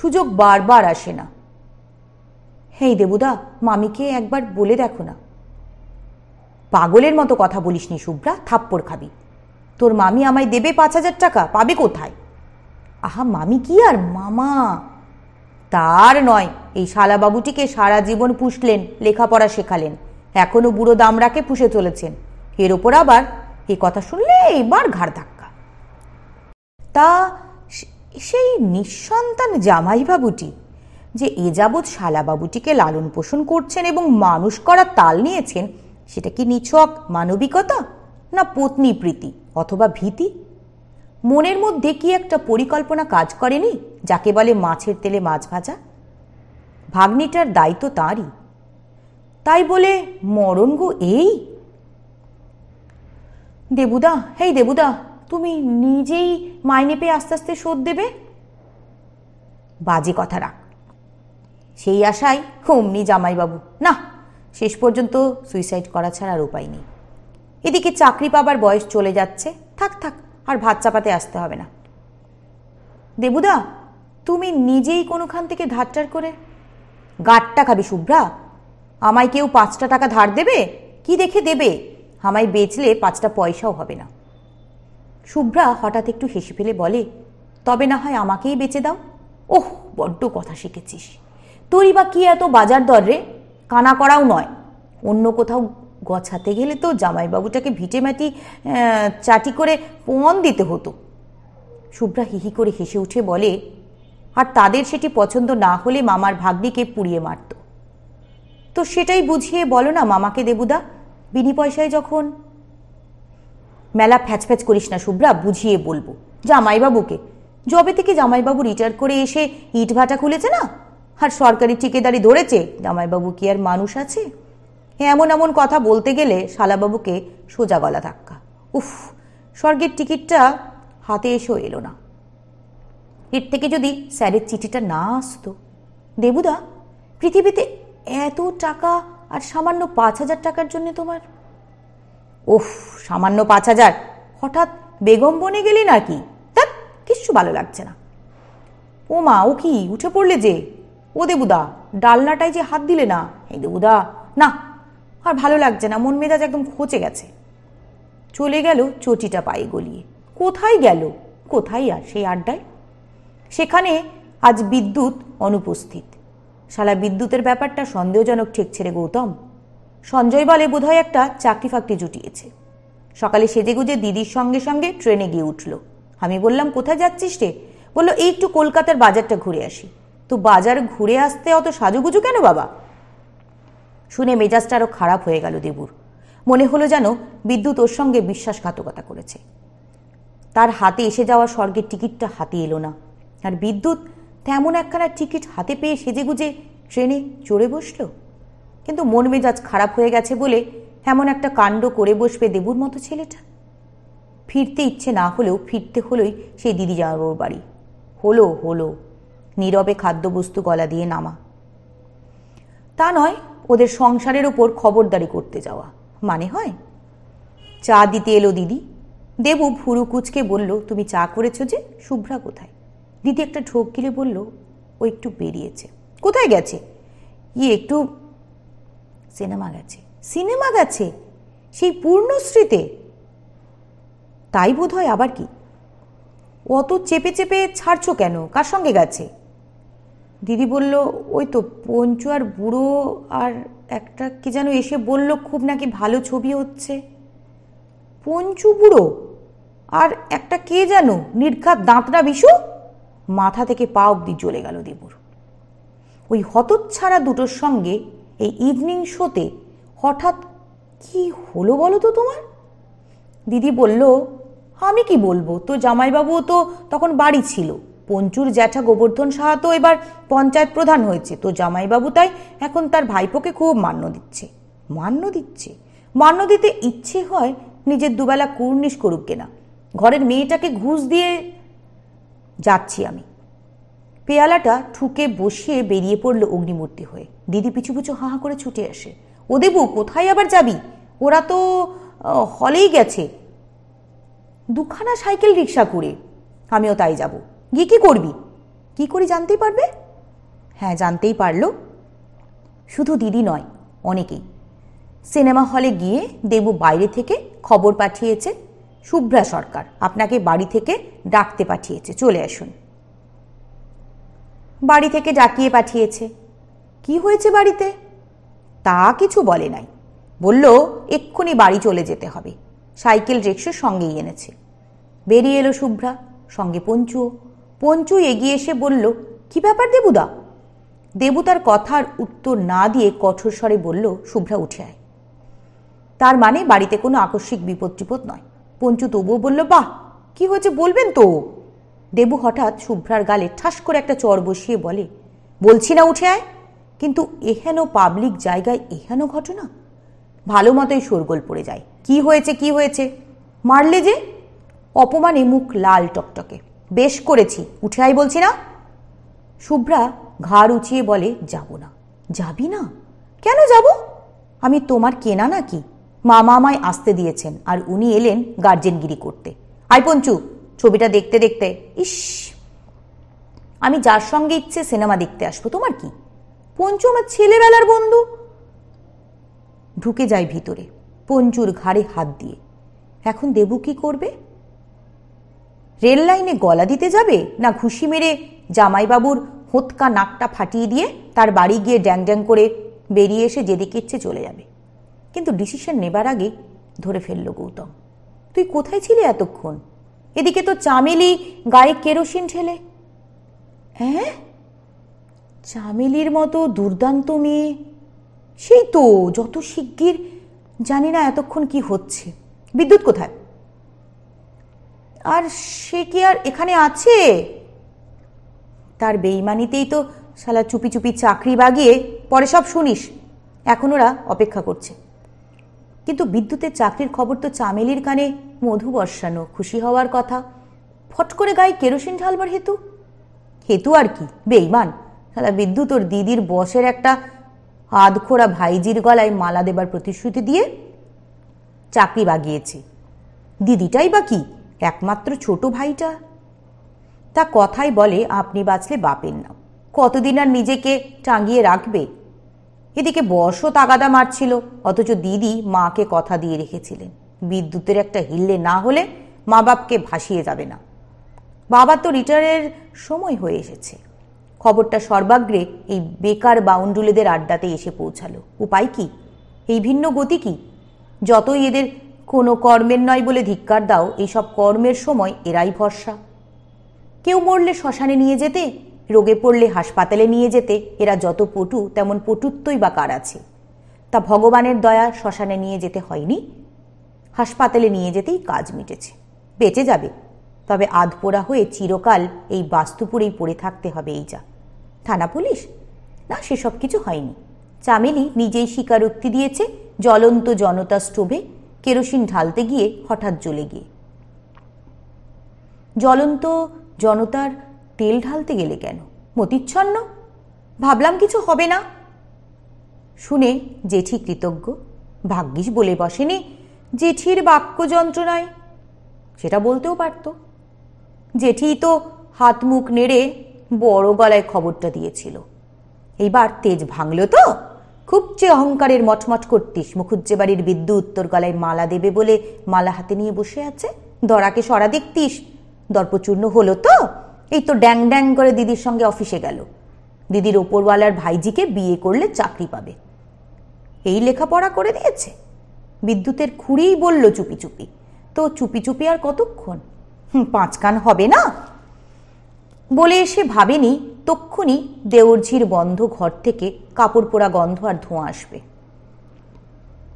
সুযোগ বারবার আসে না হেই দেবুদা মামিকে একবার বলে দেখো না পাগলের মতো কথা বলিস নি শুভ্রা থাপ্পড় খাবি তোর মামি আমায় দেবে পাঁচ হাজার টাকা পাবে কোথায় আহা মামি কি আর মামা তার নয় এই শালাবাবুটিকে সারা জীবন পুষলেন লেখাপড়া শেখালেন এখনও বুড়ো দামরাকে পুষে চলেছেন এর ওপর আবার এ কথা শুনলে এইবার ঘাড় ধাক্কা তা সেই নিঃসন্তান জামাইবাবুটি যে এ যাবৎ শালাবাবুটিকে লালন পোষণ করছেন এবং মানুষ করা তাল নিয়েছেন সেটা কি নিছক মানবিকতা না পত্নী প্রীতি অথবা ভীতি মনের মধ্যে কি একটা পরিকল্পনা কাজ করেনি যাকে বলে মাছের তেলে মাছ ভাজা ভাগ্নিটার দায়িত্ব তাঁরই তাই বলে মরণ গো এই দেবুদা হেই দেবুদা তুমি নিজেই মাইনে পেয়ে আস্তে আস্তে শোধ দেবে বাজে কথা রাখ সেই আশায় অমনি জামাইবাবু না শেষ পর্যন্ত সুইসাইড করা ছাড়া আর উপায় নেই এদিকে চাকরি পাবার বয়স চলে যাচ্ছে থাক থাক আর ভাত চাপাতে আসতে হবে না দেবুদা তুমি নিজেই কোনোখান থেকে ধারটার করে গাঢ়টা খাবি শুভ্রা আমায় কেউ পাঁচটা টাকা ধার দেবে কি দেখে দেবে আমায় বেচলে পাঁচটা পয়সাও হবে না শুভ্রা হঠাৎ একটু হেসে ফেলে বলে তবে না হয় আমাকেই বেচে দাও ওহ বড্ড কথা শিখেছিস তোরই বা কি এত বাজার দর রে কানা করাও নয় অন্য কোথাও গছাতে গেলে তো জামাইবাবুটাকে মাটি চাটি করে পণ দিতে হতো শুভ্রা হিহি করে হেসে উঠে বলে আর তাদের সেটি পছন্দ না হলে মামার ভাগ্নিকে পুড়িয়ে মারত তো সেটাই বুঝিয়ে বলো না মামাকে দেবুদা বিনি পয়সায় যখন মেলা ফ্যাচ ফ্যাচ করিস না শুভ্রা বুঝিয়ে বলবো জামাইবাবুকে জবে থেকে জামাইবাবু রিটায়ার করে এসে ইট ভাটা খুলেছে না আর সরকারি ঠিকেদারি ধরেছে জামাইবাবু কি আর মানুষ আছে হ্যাঁ, এমন এমন কথা বলতে গেলে শালাবাবুকে সোজা গলা ধাক্কা উফ স্বর্গের টিকিটটা হাতে এসেও এলো না এর থেকে যদি স্যারের চিঠিটা না আসতো দেবুদা পৃথিবীতে এত টাকা আর সামান্য পাঁচ হাজার টাকার জন্য তোমার ওফ সামান্য পাঁচ হাজার হঠাৎ বেগম বনে গেলি নাকি তা কিচ্ছু ভালো লাগছে না ও মা ও কি উঠে পড়লে যে ও দেবুদা ডালনাটায় যে হাত দিলে না এই দেবুদা না আর ভালো লাগছে না মন মেজাজ একদম খচে গেছে চলে গেল চটিটা পায়ে গলিয়ে কোথায় গেল কোথায় আর সেই আড্ডায় সেখানে আজ বিদ্যুৎ অনুপস্থিত শালা বিদ্যুতের ব্যাপারটা সন্দেহজনক ঠিক ছেড়ে গৌতম সঞ্জয় বলে বোধহয় একটা চাকরি ফাকরি জুটিয়েছে সকালে সেজেগুজে দিদির সঙ্গে সঙ্গে ট্রেনে গিয়ে উঠল আমি বললাম কোথায় যাচ্ছিস রে বললো এই একটু কলকাতার বাজারটা ঘুরে আসি তো বাজার ঘুরে আসতে অত সাজুগুজু কেন বাবা শুনে মেজাজটা আরও খারাপ হয়ে গেল দেবুর মনে হলো যেন বিদ্যুৎ ওর সঙ্গে বিশ্বাসঘাতকতা করেছে তার হাতে এসে যাওয়া স্বর্গের টিকিটটা হাতে এলো না আর বিদ্যুৎ তেমন একখানা টিকিট হাতে পেয়ে সেজেগুজে ট্রেনে চড়ে বসল কিন্তু মন মেজাজ খারাপ হয়ে গেছে বলে এমন একটা কাণ্ড করে বসবে দেবুর মতো ছেলেটা ফিরতে ইচ্ছে না হলেও ফিরতে হলোই সেই দিদি যাওয়ার বাড়ি হলো হলো নীরবে খাদ্যবস্তু গলা দিয়ে নামা তা নয় ওদের সংসারের ওপর খবরদারি করতে যাওয়া মানে হয় চা দিতে এলো দিদি দেবু ভুরু কুচকে বলল তুমি চা করেছো যে শুভ্রা কোথায় দিদি একটা ঢোক গিলে বলল ও একটু বেরিয়েছে কোথায় গেছে ই একটু সিনেমা গেছে সিনেমা গেছে সেই পূর্ণশ্রীতে তাই বোধ হয় আবার কি অত চেপে চেপে ছাড়ছো কেন কার সঙ্গে গেছে দিদি বলল ওই তো পঞ্চু আর বুড়ো আর একটা কি যেন এসে বলল খুব নাকি ভালো ছবি হচ্ছে পঞ্চু বুড়ো আর একটা কে যেন নির্ঘাত দাঁতরা বিষু মাথা থেকে পা অব্দি জ্বলে গেল দিবুর ওই হতচ্ছাড়া দুটোর সঙ্গে এই ইভিনিং শোতে হঠাৎ কি হলো বলো তো তোমার দিদি বলল আমি কি বলবো তো জামাইবাবুও তো তখন বাড়ি ছিল পঞ্চুর জ্যাঠা গোবর্ধন সাহা তো এবার পঞ্চায়েত প্রধান হয়েছে তো জামাইবাবু তাই এখন তার ভাইপোকে খুব মান্য দিচ্ছে মান্য দিচ্ছে মান্য দিতে ইচ্ছে হয় নিজের দুবেলা কুর্নিশ করুক কেনা ঘরের মেয়েটাকে ঘুষ দিয়ে যাচ্ছি আমি পেয়ালাটা ঠুকে বসিয়ে বেরিয়ে পড়ল অগ্নিমূর্তি হয়ে দিদি পিছু পিছু হাঁ করে ছুটে আসে ও দেবু কোথায় আবার যাবি ওরা তো হলেই গেছে দুখানা সাইকেল রিক্সা করে আমিও তাই যাবো গিয়ে কী করবি কি করি জানতেই পারবে হ্যাঁ জানতেই পারল শুধু দিদি নয় অনেকেই সিনেমা হলে গিয়ে দেবু বাইরে থেকে খবর পাঠিয়েছে শুভ্রা সরকার আপনাকে বাড়ি থেকে ডাকতে পাঠিয়েছে চলে আসুন বাড়ি থেকে ডাকিয়ে পাঠিয়েছে কি হয়েছে বাড়িতে তা কিছু বলে নাই বলল এক্ষুনি বাড়ি চলে যেতে হবে সাইকেল রিক্সা সঙ্গেই এনেছে বেরিয়ে এলো শুভ্রা সঙ্গে পঞ্চুও পঞ্চু এগিয়ে এসে বলল কি ব্যাপার দেবুদা দেবু তার কথার উত্তর না দিয়ে কঠোর স্বরে বলল শুভ্রা উঠে আয় তার মানে বাড়িতে কোনো আকস্মিক বিপদ টিপদ নয় পঞ্চু তবুও বলল বাহ কি হয়েছে বলবেন তো দেবু হঠাৎ শুভ্রার গালে ঠাস করে একটা চর বসিয়ে বলে বলছি না উঠে আয় কিন্তু এহেন পাবলিক জায়গায় এহেন ঘটনা ভালো মতোই শোরগোল পড়ে যায় কি হয়েছে কি হয়েছে মারলে যে অপমানে মুখ লাল টকটকে বেশ করেছি উঠে আই বলছি না শুভ্রা ঘাড় উঁচিয়ে বলে যাব না যাবি না কেন যাব আমি তোমার কেনা নাকি মামা আমায় আসতে দিয়েছেন আর উনি এলেন গার্জেনগিরি করতে আই পঞ্চু ছবিটা দেখতে দেখতে ইস আমি যার সঙ্গে ইচ্ছে সিনেমা দেখতে আসবো তোমার কি পঞ্চু আমার ছেলেবেলার বন্ধু ঢুকে যায় ভিতরে পঞ্চুর ঘাড়ে হাত দিয়ে এখন দেবু কি করবে রেল লাইনে গলা দিতে যাবে না ঘুষি মেরে জামাইবাবুর হোতকা নাকটা ফাটিয়ে দিয়ে তার বাড়ি গিয়ে ড্যাং ড্যাং করে বেরিয়ে এসে যেদিকে ইচ্ছে চলে যাবে কিন্তু ডিসিশন নেবার আগে ধরে ফেলল গৌতম তুই কোথায় ছিলি এতক্ষণ এদিকে তো চামেলি গায়ে কেরোসিন ঠেলে হ্যাঁ চামেলির মতো দুর্দান্ত মেয়ে সেই তো যত শিগগির জানি না এতক্ষণ কি হচ্ছে বিদ্যুৎ কোথায় আর সে কি আর এখানে আছে তার বেইমানিতেই তো শালা চুপি চুপি চাকরি বাগিয়ে পরে সব শুনিস এখন ওরা অপেক্ষা করছে কিন্তু বিদ্যুতের চাকরির খবর তো চামেলির কানে মধু বর্ষানো খুশি হওয়ার কথা ফট করে গায়ে কেরোসিন ঢালবার হেতু হেতু আর কি বেইমান শালা বিদ্যুৎ ওর দিদির বসের একটা আধখোড়া ভাইজির গলায় মালা দেবার প্রতিশ্রুতি দিয়ে চাকরি বাগিয়েছে দিদিটাই বা কী একমাত্র ছোট ভাইটা তা কথাই বলে আপনি বাঁচলে বাপের নাম কতদিন আর নিজেকে টাঙিয়ে রাখবে এদিকে বর্ষও তাগাদা মারছিল অথচ দিদি মাকে কথা দিয়ে রেখেছিলেন বিদ্যুতের একটা হিল্লে না হলে মা বাপকে ভাসিয়ে যাবে না বাবা তো রিটায়ারের সময় হয়ে এসেছে খবরটা সর্বাগ্রে এই বেকার বাউন্ডুলেদের আড্ডাতে এসে পৌঁছালো উপায় কি এই ভিন্ন গতি কি যতই এদের কোনো কর্মের নয় বলে ধিক্কার দাও এইসব কর্মের সময় এরাই ভরসা কেউ মরলে শ্মশানে নিয়ে যেতে রোগে পড়লে হাসপাতালে নিয়ে যেতে এরা যত পটু তেমন পটুত্বই বা কার আছে তা ভগবানের দয়া শ্মশানে নিয়ে যেতে হয়নি হাসপাতালে নিয়ে যেতেই কাজ মিটেছে বেঁচে যাবে তবে আধপোড়া হয়ে চিরকাল এই বাস্তুপুরেই পড়ে থাকতে হবে এই যা থানা পুলিশ না সেসব কিছু হয়নি চামেলি নিজেই স্বীকারোক্তি দিয়েছে জ্বলন্ত জনতা স্টোভে কেরোসিন ঢালতে গিয়ে হঠাৎ জ্বলে গিয়ে জ্বলন্ত জনতার তেল ঢালতে গেলে কেন মতিচ্ছন্ন ভাবলাম কিছু হবে না শুনে জেঠি কৃতজ্ঞ ভাগ্যিস বলে বসেনি জেঠির বাক্য যন্ত্রণায় সেটা বলতেও পারত জেঠি তো হাত মুখ নেড়ে বড় গলায় খবরটা দিয়েছিল এইবার তেজ ভাঙল তো খুব চেয়ে অহংকারের মটমট করতিস মুখুজ্জে বাড়ির বিদ্যু উত্তর গলায় মালা দেবে বলে মালা হাতে নিয়ে বসে আছে দরাকে সরা দেখতিস দর্পচূর্ণ হলো তো এই তো ড্যাং ড্যাং করে দিদির সঙ্গে অফিসে গেল দিদির ওপরওয়ালার ভাইজিকে বিয়ে করলে চাকরি পাবে এই লেখাপড়া করে দিয়েছে বিদ্যুতের খুঁড়িই বলল চুপি চুপি তো চুপি চুপি আর কতক্ষণ পাঁচ কান হবে না বলে এসে ভাবেনি তক্ষুনি দেওরঝির বন্ধ ঘর থেকে কাপড় পোড়া গন্ধ আর ধোঁয়া আসবে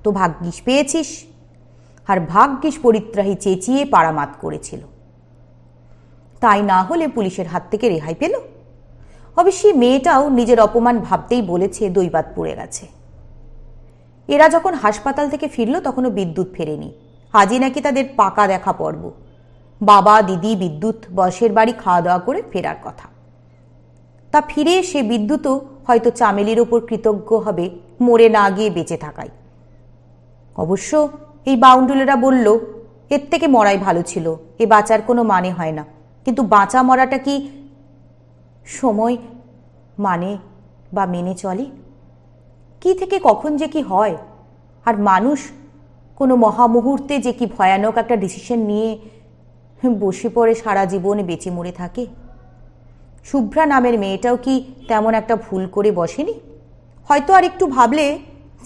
তো ভাগ্যিস পেয়েছিস আর ভাগ্যিস পরিত্রাহী চেঁচিয়ে পাড়ামাত করেছিল তাই না হলে পুলিশের হাত থেকে রেহাই পেল অবশ্যই মেয়েটাও নিজের অপমান ভাবতেই বলেছে দৈবাত পড়ে গেছে এরা যখন হাসপাতাল থেকে ফিরল তখনও বিদ্যুৎ ফেরেনি আজই নাকি তাদের পাকা দেখা পর্ব বাবা দিদি বিদ্যুৎ বসের বাড়ি খাওয়া দাওয়া করে ফেরার কথা তা ফিরে এসে বিদ্যুতও হয়তো চামেলির ওপর কৃতজ্ঞ হবে মরে না গিয়ে বেঁচে থাকায় অবশ্য এই বাউন্ডুলেরা বলল এর থেকে মরাই ভালো ছিল এ বাঁচার কোনো মানে হয় না কিন্তু বাঁচা মরাটা কি সময় মানে বা মেনে চলে কি থেকে কখন যে কি হয় আর মানুষ কোনো মহামুহূর্তে যে কি ভয়ানক একটা ডিসিশন নিয়ে বসে পড়ে সারা জীবন বেঁচে মরে থাকে শুভ্রা নামের মেয়েটাও কি তেমন একটা ভুল করে বসেনি হয়তো আর একটু ভাবলে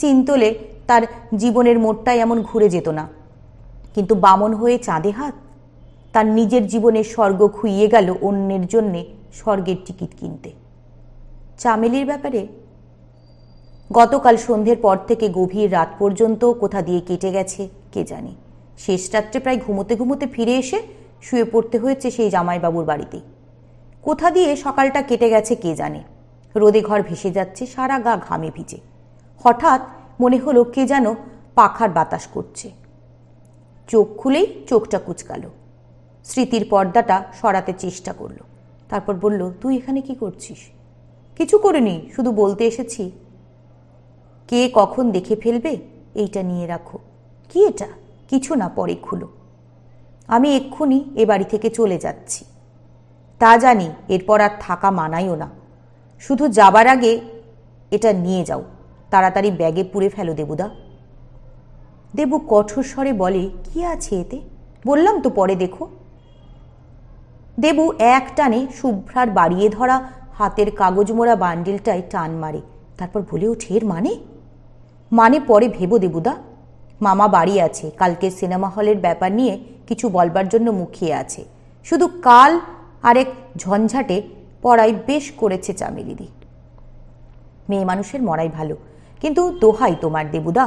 চিন্তলে তার জীবনের মোড়টাই এমন ঘুরে যেত না কিন্তু বামন হয়ে চাঁদে হাত তার নিজের জীবনের স্বর্গ খুইয়ে গেল অন্যের জন্যে স্বর্গের টিকিট কিনতে চামেলির ব্যাপারে গতকাল সন্ধ্যের পর থেকে গভীর রাত পর্যন্ত কোথা দিয়ে কেটে গেছে কে জানে শেষ রাত্রে প্রায় ঘুমোতে ঘুমোতে ফিরে এসে শুয়ে পড়তে হয়েছে সেই জামাইবাবুর বাড়িতেই কোথা দিয়ে সকালটা কেটে গেছে কে জানে রোদে ঘর ভেসে যাচ্ছে সারা গা ঘামে ভিজে হঠাৎ মনে হলো কে যেন পাখার বাতাস করছে চোখ খুলেই চোখটা কুচকালো স্মৃতির পর্দাটা সরাতে চেষ্টা করল তারপর বলল তুই এখানে কি করছিস কিছু করিনি শুধু বলতে এসেছি কে কখন দেখে ফেলবে এইটা নিয়ে রাখো কি এটা কিছু না পরে খুলো আমি এক্ষুনি এ বাড়ি থেকে চলে যাচ্ছি তা জানি এরপর আর থাকা মানাইও না শুধু যাবার আগে এটা নিয়ে যাও তাড়াতাড়ি ব্যাগে পুড়ে ফেলো দেবুদা দেবু কঠোর স্বরে বলে কি আছে এতে বললাম তো পরে দেখো দেবু এক টানে শুভ্রার বাড়িয়ে ধরা হাতের কাগজ মোড়া বান্ডিলটায় টান মারে তারপর বলে ওঠে মানে মানে পরে ভেবো দেবুদা মামা বাড়ি আছে কালকে সিনেমা হলের ব্যাপার নিয়ে কিছু বলবার জন্য মুখিয়ে আছে শুধু কাল আরেক ঝঞ্ঝাটে পড়াই বেশ করেছে চামেলিদি মেয়ে মানুষের মরাই ভালো কিন্তু দোহাই তোমার দেবুদা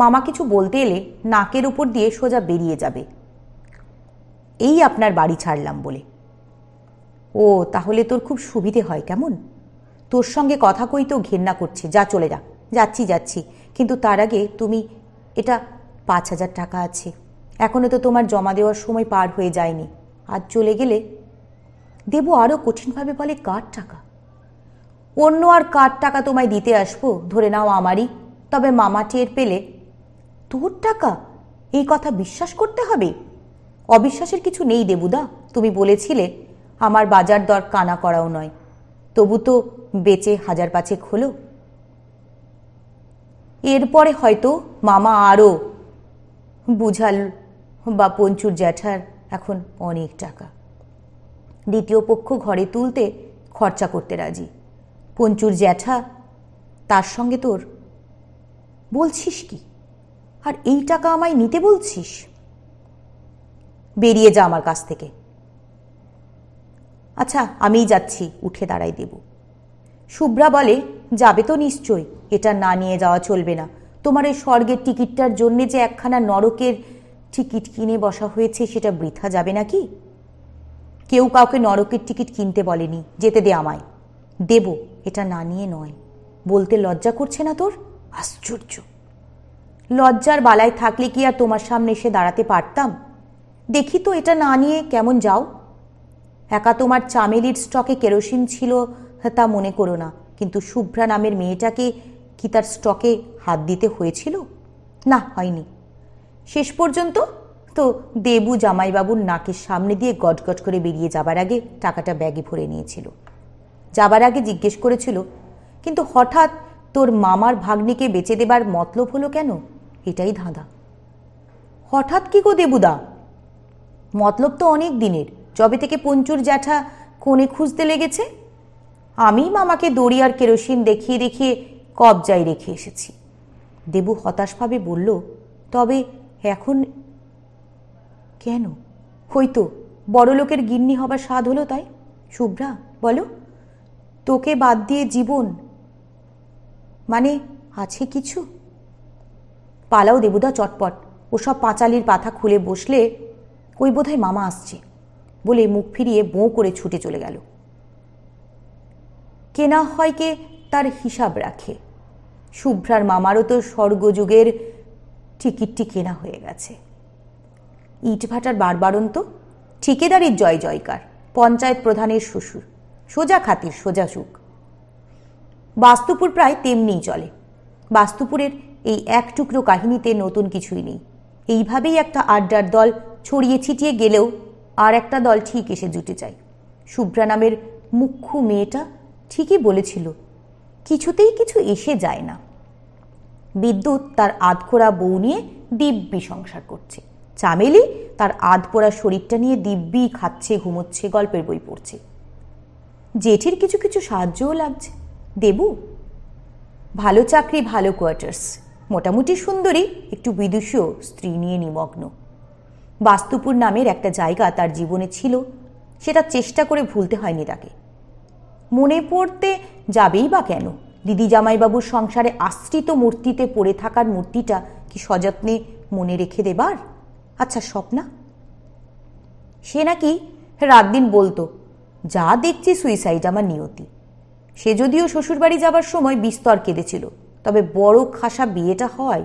মামা কিছু বলতে এলে নাকের উপর দিয়ে সোজা বেরিয়ে যাবে এই আপনার বাড়ি ছাড়লাম বলে ও তাহলে তোর খুব সুবিধে হয় কেমন তোর সঙ্গে কথা কইতেও ঘেন্না করছে যা চলে যা যাচ্ছি যাচ্ছি কিন্তু তার আগে তুমি এটা পাঁচ হাজার টাকা আছে এখনও তো তোমার জমা দেওয়ার সময় পার হয়ে যায়নি আজ চলে গেলে দেবু আরও কঠিনভাবে বলে কার টাকা অন্য আর কার টাকা তোমায় দিতে আসবো ধরে নাও আমারই তবে মামা টের পেলে তোর টাকা এই কথা বিশ্বাস করতে হবে অবিশ্বাসের কিছু নেই দেবুদা তুমি বলেছিলে আমার বাজার দর কানা করাও নয় তবু তো বেচে হাজার পাঁচেক হলো এরপরে হয়তো মামা আরও বুঝাল বা পঞ্চুর জ্যাঠার এখন অনেক টাকা দ্বিতীয় পক্ষ ঘরে তুলতে খরচা করতে রাজি পঞ্চুর জ্যাঠা তার সঙ্গে তোর বলছিস কি আর এই টাকা আমায় নিতে বলছিস বেরিয়ে যা আমার কাছ থেকে আচ্ছা আমিই যাচ্ছি উঠে দাঁড়াই দেব শুভ্রা বলে যাবে তো নিশ্চয় এটা না নিয়ে যাওয়া চলবে না তোমার এই স্বর্গের টিকিটটার জন্যে যে একখানা নরকের টিকিট কিনে বসা হয়েছে সেটা বৃথা যাবে নাকি কেউ কাউকে নরকের টিকিট কিনতে বলেনি যেতে দে আমায় দেব এটা না নিয়ে নয় বলতে লজ্জা করছে না তোর আশ্চর্য লজ্জার বালায় থাকলে কি আর তোমার সামনে এসে দাঁড়াতে পারতাম দেখি তো এটা না নিয়ে কেমন যাও একা তোমার চামেলির স্টকে কেরোসিন ছিল হ্যাঁ, তা মনে করো না কিন্তু শুভ্রা নামের মেয়েটাকে কি তার স্টকে হাত দিতে হয়েছিল না হয়নি শেষ পর্যন্ত তো দেবু জামাইবাবুর নাকের সামনে দিয়ে গটগট করে বেরিয়ে যাবার আগে টাকাটা ব্যাগে ভরে নিয়েছিল যাবার আগে জিজ্ঞেস করেছিল কিন্তু হঠাৎ তোর মামার ভাগ্নিকে বেঁচে দেবার মতলব হলো কেন এটাই ধাঁধা হঠাৎ কি গো দেবুদা মতলব তো অনেক দিনের যবে থেকে পঞ্চুর জ্যাঠা কোণে খুঁজতে লেগেছে আমি মামাকে দড়ি আর কেরোসিন দেখিয়ে দেখিয়ে কবজায় রেখে এসেছি দেবু হতাশভাবে বলল তবে এখন কেন হইতো বড় লোকের গিন্নি হবার স্বাদ হলো তাই শুভ্রা বলো তোকে বাদ দিয়ে জীবন মানে আছে কিছু পালাও দেবুদা চটপট ওসব পাঁচালির পাথা খুলে বসলে ওই বোধহয় মামা আসছে বলে মুখ ফিরিয়ে বো করে ছুটে চলে গেল কেনা হয় কে তার হিসাব রাখে শুভ্রার মামারও তো স্বর্গযুগের টিকিটটি কেনা হয়ে গেছে ইটভাটার বারবারন্ত ঠিকেদারির জয় জয়কার পঞ্চায়েত প্রধানের শ্বশুর সোজা খাতির সোজা সুখ বাস্তুপুর প্রায় তেমনিই চলে বাস্তুপুরের এই এক টুকরো কাহিনীতে নতুন কিছুই নেই এইভাবেই একটা আড্ডার দল ছড়িয়ে ছিটিয়ে গেলেও আর একটা দল ঠিক এসে জুটে যায় শুভ্রা নামের মুখ্য মেয়েটা ঠিকই বলেছিল কিছুতেই কিছু এসে যায় না বিদ্যুৎ তার আধখোরা বউ নিয়ে দিব্যি সংসার করছে চামেলি তার আধপোড়া শরীরটা নিয়ে দিব্যি খাচ্ছে ঘুমোচ্ছে গল্পের বই পড়ছে জেঠির কিছু কিছু সাহায্যও লাগছে দেবু ভালো চাকরি ভালো কোয়ার্টার্স মোটামুটি সুন্দরী একটু বিদুষীয় স্ত্রী নিয়ে নিমগ্ন বাস্তুপুর নামের একটা জায়গা তার জীবনে ছিল সেটা চেষ্টা করে ভুলতে হয়নি তাকে মনে পড়তে যাবেই বা কেন দিদি জামাইবাবুর সংসারে আশ্রিত মূর্তিতে পড়ে থাকার মূর্তিটা কি সযত্নে মনে রেখে দেবার আচ্ছা স্বপ্না সে নাকি রাত দিন বলতো যা দেখছি সুইসাইড আমার নিয়তি সে যদিও শ্বশুরবাড়ি যাবার সময় বিস্তর কেঁদেছিল তবে বড় খাসা বিয়েটা হয়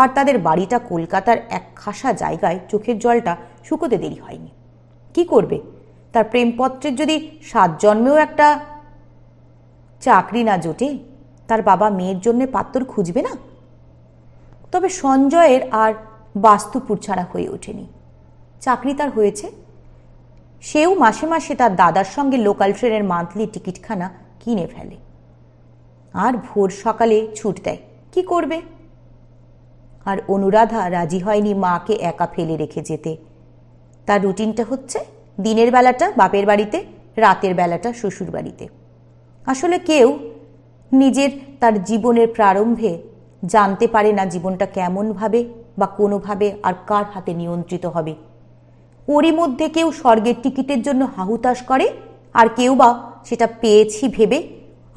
আর তাদের বাড়িটা কলকাতার এক খাসা জায়গায় চোখের জলটা শুকোতে দেরি হয়নি কি করবে তার প্রেমপত্রের যদি সাত জন্মেও একটা চাকরি না জোটে তার বাবা মেয়ের জন্য পাত্তর খুঁজবে না তবে সঞ্জয়ের আর বাস্তুপুর ছাড়া হয়ে ওঠেনি চাকরি তার হয়েছে সেও মাসে মাসে তার দাদার সঙ্গে লোকাল ট্রেনের মান্থলি টিকিটখানা কিনে ফেলে আর ভোর সকালে ছুট দেয় কি করবে আর অনুরাধা রাজি হয়নি মাকে একা ফেলে রেখে যেতে তার রুটিনটা হচ্ছে দিনের বেলাটা বাপের বাড়িতে রাতের বেলাটা শ্বশুর বাড়িতে আসলে কেউ নিজের তার জীবনের প্রারম্ভে জানতে পারে না জীবনটা কেমনভাবে বা কোনোভাবে আর কার হাতে নিয়ন্ত্রিত হবে ওরই মধ্যে কেউ স্বর্গের টিকিটের জন্য হাহুতাস করে আর কেউ বা সেটা পেয়েছি ভেবে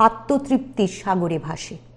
আত্মতৃপ্তির সাগরে ভাসে